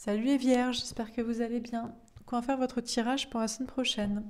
Salut les vierges, j'espère que vous allez bien. Quoi faire votre tirage pour la semaine prochaine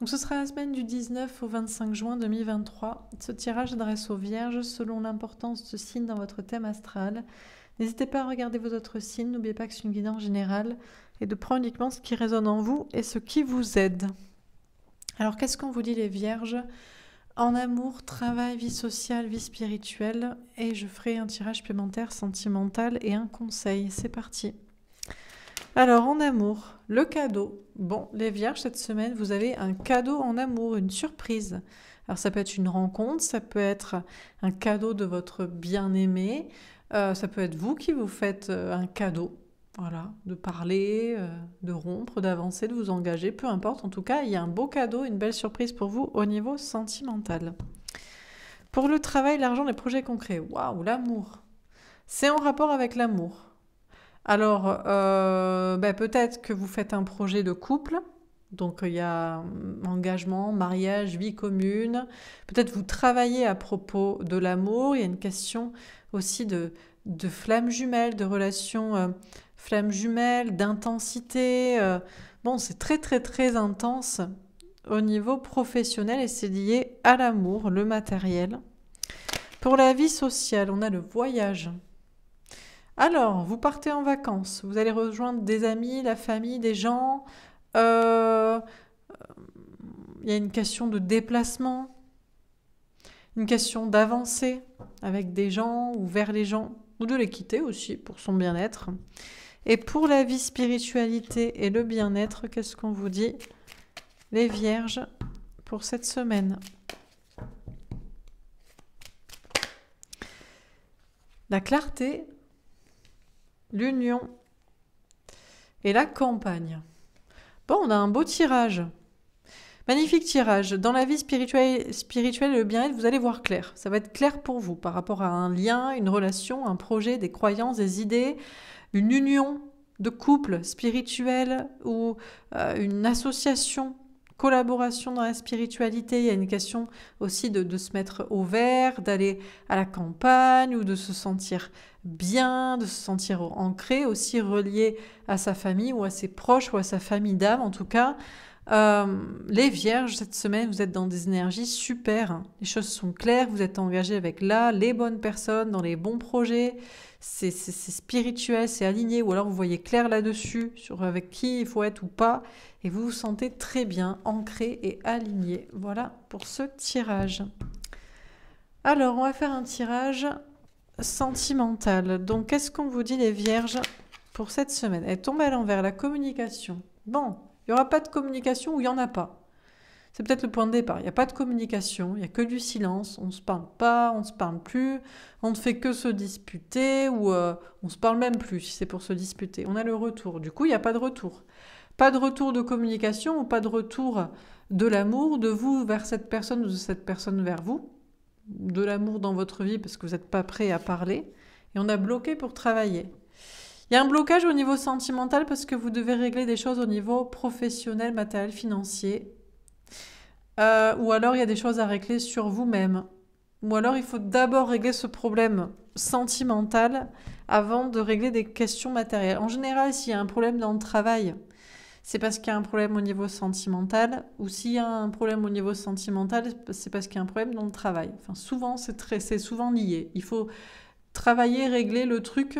Donc ce sera la semaine du 19 au 25 juin 2023. Ce tirage s'adresse aux vierges selon l'importance de ce signe dans votre thème astral. N'hésitez pas à regarder vos autres signes, n'oubliez pas que c'est une guidance générale et de prendre uniquement ce qui résonne en vous et ce qui vous aide. Alors qu'est-ce qu'on vous dit les vierges en amour, travail, vie sociale, vie spirituelle, et je ferai un tirage supplémentaire sentimental et un conseil. C'est parti. Alors, en amour, le cadeau. Bon, les vierges, cette semaine, vous avez un cadeau en amour, une surprise. Alors, ça peut être une rencontre, ça peut être un cadeau de votre bien-aimé, euh, ça peut être vous qui vous faites euh, un cadeau. Voilà, de parler, euh, de rompre, d'avancer, de vous engager, peu importe. En tout cas, il y a un beau cadeau, une belle surprise pour vous au niveau sentimental. Pour le travail, l'argent, les projets concrets. Waouh, l'amour. C'est en rapport avec l'amour. Alors, euh, ben, peut-être que vous faites un projet de couple. Donc, il y a mm, engagement, mariage, vie commune. Peut-être vous travaillez à propos de l'amour. Il y a une question aussi de, flammes flamme jumelle, de relation flammes euh, flamme jumelle, d'intensité. Euh. Bon, c'est très, très, très intense au niveau professionnel et c'est lié à l'amour, le matériel. Pour la vie sociale, on a le voyage. Alors, vous partez en vacances, vous allez rejoindre des amis, la famille, des gens. Euh, euh, il y a une question de déplacement, une question d'avancer avec des gens ou vers les gens, ou de les quitter aussi pour son bien-être. Et pour la vie spiritualité et le bien-être, qu'est-ce qu'on vous dit Les vierges pour cette semaine. La clarté l'Union et la campagne. Bon, on a un beau tirage. Magnifique tirage. Dans la vie spirituelle, spirituelle et le bien-être, vous allez voir clair. Ça va être clair pour vous par rapport à un lien, une relation, un projet, des croyances, des idées, une union de couple spirituel ou euh, une association collaboration dans la spiritualité, il y a une question aussi de, se mettre au vert, d'aller à la campagne ou de se sentir bien, de se sentir ancré, aussi relié à sa famille ou à ses proches ou à sa famille d'âme en tout cas. Euh, les vierges, cette semaine, vous êtes dans des énergies super. Les choses sont claires, vous êtes engagés avec là, les bonnes personnes, dans les bons projets. C'est spirituel, c'est aligné, ou alors vous voyez clair là-dessus, sur avec qui il faut être ou pas, et vous vous sentez très bien ancré et aligné. Voilà pour ce tirage. Alors, on va faire un tirage sentimental. Donc, qu'est-ce qu'on vous dit les vierges pour cette semaine Elle tombe à l'envers, la communication. Bon, il n'y aura pas de communication ou il n'y en a pas. C'est peut-être le point de départ. Il n'y a pas de communication, il n'y a que du silence. On ne se parle pas, on ne se parle plus, on ne fait que se disputer ou on euh, on se parle même plus si c'est pour se disputer. On a le retour. Du coup, il n'y a pas de retour. Pas de retour de communication ou pas de retour de l'amour de vous vers cette personne ou de cette personne vers vous. De l'amour dans votre vie parce que vous n'êtes pas prêt à parler. Et on a bloqué pour travailler. Il y a un blocage au niveau sentimental parce que vous devez régler des choses au niveau professionnel, matériel, financier. Euh, ou alors il y a des choses à régler sur vous-même. Ou alors il faut d'abord régler ce problème sentimental avant de régler des questions matérielles. En général, s'il y a un problème dans le travail, c'est parce qu'il y a un problème au niveau sentimental. Ou s'il y a un problème au niveau sentimental, c'est parce qu'il y a un problème dans le travail. Enfin, souvent, c'est souvent lié. Il faut travailler, régler le truc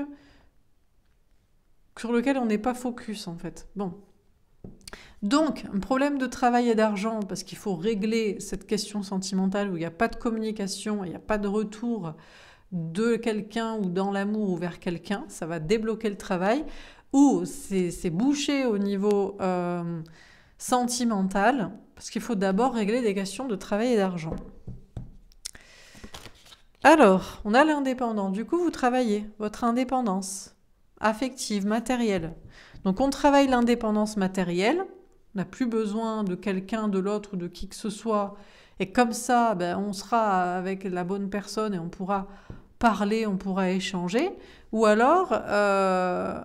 sur lequel on n'est pas focus en fait. Bon. Donc, un problème de travail et d'argent, parce qu'il faut régler cette question sentimentale où il n'y a pas de communication, il n'y a pas de retour de quelqu'un ou dans l'amour ou vers quelqu'un, ça va débloquer le travail, ou c'est bouché au niveau euh, sentimental, parce qu'il faut d'abord régler des questions de travail et d'argent. Alors, on a l'indépendant, du coup vous travaillez votre indépendance affective, matérielle. Donc on travaille l'indépendance matérielle, on n'a plus besoin de quelqu'un, de l'autre, ou de qui que ce soit, et comme ça, ben, on sera avec la bonne personne et on pourra parler, on pourra échanger, ou alors euh,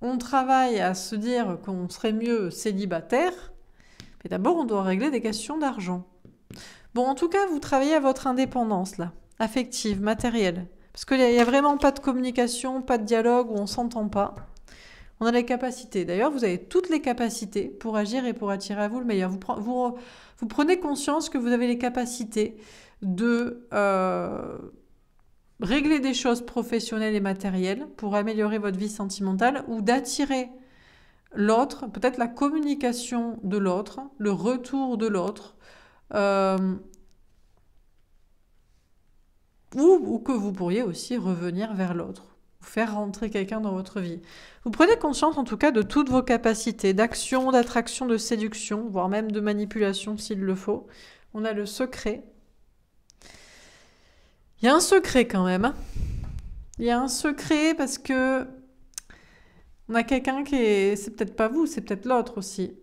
on travaille à se dire qu'on serait mieux célibataire, mais d'abord on doit régler des questions d'argent. Bon, en tout cas, vous travaillez à votre indépendance, là, affective, matérielle. Parce qu'il n'y a, vraiment pas de communication, pas de dialogue où on s'entend pas. On a les capacités. D'ailleurs, vous avez toutes les capacités pour agir et pour attirer à vous le meilleur. Vous, prenez conscience que vous avez les capacités de euh, régler des choses professionnelles et matérielles pour améliorer votre vie sentimentale ou d'attirer l'autre, peut-être la communication de l'autre, le retour de l'autre. Euh, ou, que vous pourriez aussi revenir vers l'autre faire rentrer quelqu'un dans votre vie. Vous prenez conscience en tout cas de toutes vos capacités d'action, d'attraction, de séduction, voire même de manipulation s'il le faut. On a le secret. Il y a un secret quand même. Hein. Il y a un secret parce que on a quelqu'un qui est... C'est peut-être pas vous, c'est peut-être l'autre aussi.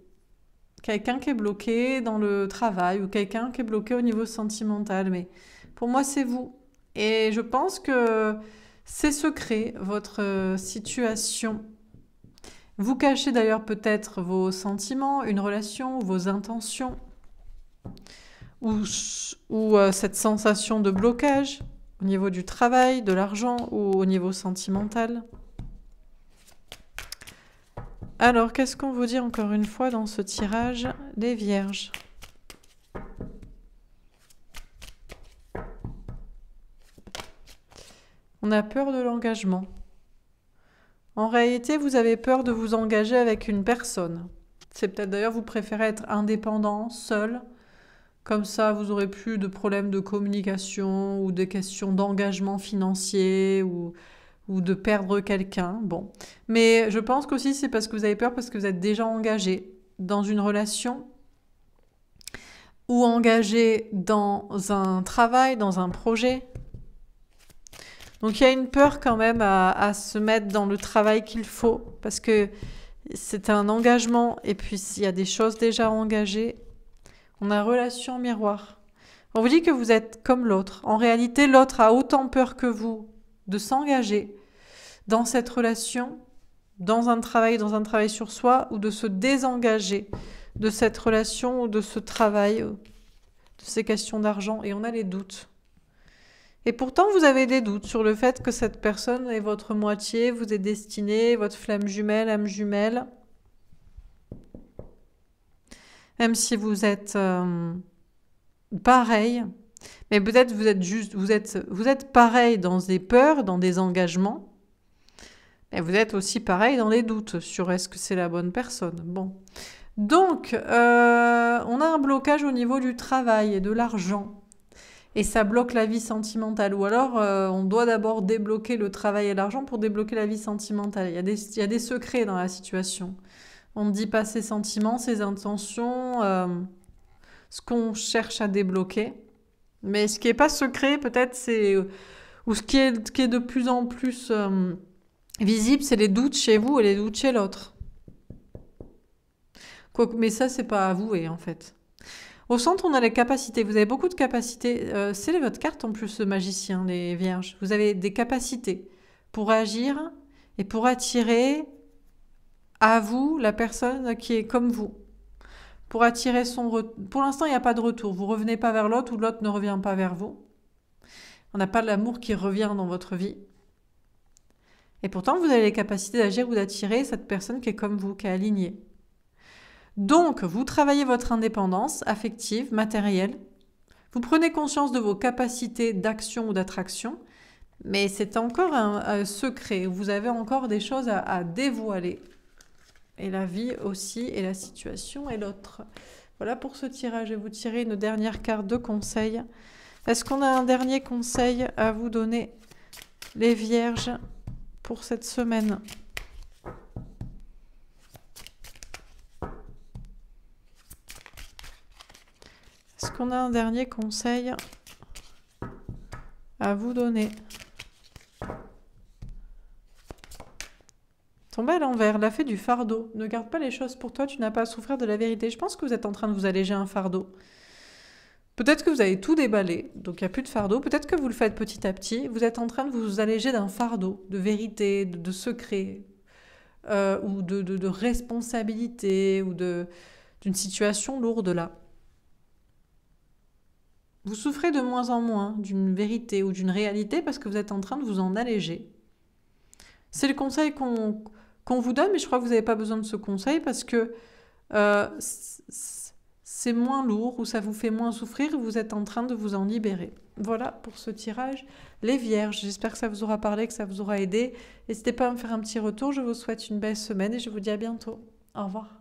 Quelqu'un qui est bloqué dans le travail ou quelqu'un qui est bloqué au niveau sentimental. Mais pour moi, c'est vous. Et je pense que c'est secret, votre euh, situation. Vous cachez d'ailleurs peut-être vos sentiments, une relation, vos intentions, ou, euh, cette sensation de blocage au niveau du travail, de l'argent ou au niveau sentimental. Alors, qu'est-ce qu'on vous dit encore une fois dans ce tirage des Vierges On a peur de l'engagement. En réalité, vous avez peur de vous engager avec une personne. C'est peut-être d'ailleurs vous préférez être indépendant, seul. Comme ça, vous aurez plus de problèmes de communication ou de questions d'engagement financier ou, ou de perdre quelqu'un. Bon. Mais je pense qu'aussi c'est parce que vous avez peur parce que vous êtes déjà engagé dans une relation ou engagé dans un travail, dans un projet. Donc il y a une peur quand même à, se mettre dans le travail qu'il faut, parce que c'est un engagement, et puis s'il y a des choses déjà engagées, on a relation miroir. On vous dit que vous êtes comme l'autre. En réalité, l'autre a autant peur que vous de s'engager dans cette relation, dans un travail, dans un travail sur soi, ou de se désengager de cette relation ou de ce travail, de ces questions d'argent. Et on a les doutes. Et pourtant, vous avez des doutes sur le fait que cette personne est votre moitié, vous est destinée, votre flamme jumelle, âme jumelle. Même si vous êtes euh, pareil, mais peut-être vous êtes juste, vous êtes, vous êtes pareil dans des peurs, dans des engagements, mais vous êtes aussi pareil dans les doutes sur est-ce que c'est la bonne personne. Bon. Donc, euh, on a un blocage au niveau du travail et de l'argent et ça bloque la vie sentimentale. Ou alors, euh, on doit d'abord débloquer le travail et l'argent pour débloquer la vie sentimentale. Il y, a des, secrets dans la situation. On ne dit pas ses sentiments, ses intentions, euh, ce qu'on cherche à débloquer. Mais ce qui n'est pas secret, peut-être, c'est. Euh, ou ce qui est, de plus en plus visible, c'est les doutes chez vous et les doutes chez l'autre. Mais ça, c'est pas avoué, en fait. Au centre, on a les capacités. Vous avez beaucoup de capacités. Euh, c'est votre carte en plus, ce magicien, les vierges. Vous avez des capacités pour agir et pour attirer à vous la personne qui est comme vous. Pour attirer son Pour l'instant, il n'y a pas de retour. Vous revenez pas vers l'autre ou l'autre ne revient pas vers vous. On n'a pas l'amour qui revient dans votre vie. Et pourtant, vous avez les capacités d'agir ou d'attirer cette personne qui est comme vous, qui est alignée. Donc, vous travaillez votre indépendance affective, matérielle. Vous prenez conscience de vos capacités d'action ou d'attraction, mais c'est encore un, secret. Vous avez encore des choses à, à, dévoiler. Et la vie aussi, et la situation, et l'autre. Voilà pour ce tirage. Je vais vous tirer une dernière carte de conseil. Est-ce qu'on a un dernier conseil à vous donner, les vierges, pour cette semaine est qu'on a un dernier conseil à vous donner tombe à l'envers, la fée du fardeau. Ne garde pas les choses pour toi, tu n'as pas à souffrir de la vérité. Je pense que vous êtes en train de vous alléger un fardeau. Peut-être que vous avez tout déballé, donc il n'y a plus de fardeau. Peut-être que vous le faites petit à petit. Vous êtes en train de vous alléger d'un fardeau de vérité, de, secret, euh, ou de, de, responsabilité, ou d'une situation lourde là. Vous souffrez de moins en moins d'une vérité ou d'une réalité parce que vous êtes en train de vous en alléger. C'est le conseil qu'on vous donne, mais je crois que vous n'avez pas besoin de ce conseil parce que euh, c'est moins lourd ou ça vous fait moins souffrir et vous êtes en train de vous en libérer. Voilà pour ce tirage. Les Vierges, j'espère que ça vous aura parlé, que ça vous aura aidé. N'hésitez pas à me faire un petit retour. Je vous souhaite une belle semaine et je vous dis à bientôt. Au revoir.